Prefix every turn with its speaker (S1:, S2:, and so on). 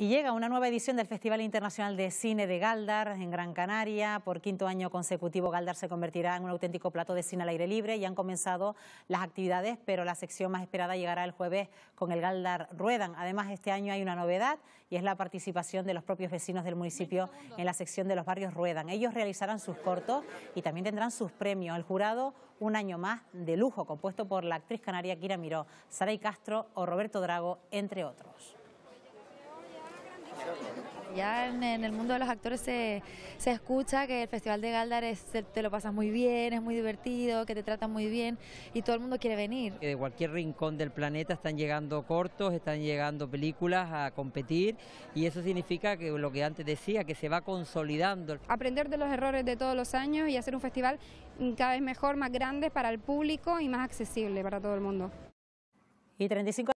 S1: Y llega una nueva edición del Festival Internacional de Cine de Galdar en Gran Canaria. Por quinto año consecutivo, Galdar se convertirá en un auténtico plato de cine al aire libre. Ya han comenzado las actividades, pero la sección más esperada llegará el jueves con el Galdar Ruedan. Además, este año hay una novedad y es la participación de los propios vecinos del municipio en la sección de los barrios Ruedan. Ellos realizarán sus cortos y también tendrán sus premios. El jurado, un año más de lujo, compuesto por la actriz canaria Kira Miró, Saray Castro o Roberto Drago, entre otros
S2: ya en, el mundo de los actores se, se escucha que el Festival de Galdar es, te lo pasas muy bien, es muy divertido, que te tratan muy bien y todo el mundo quiere venir.
S3: De cualquier rincón del planeta están llegando cortos, están llegando películas a competir y eso significa que lo que antes decía, que se va consolidando.
S4: Aprender de los errores de todos los años y hacer un festival cada vez mejor, más grande para el público y más accesible para todo el mundo. Y 35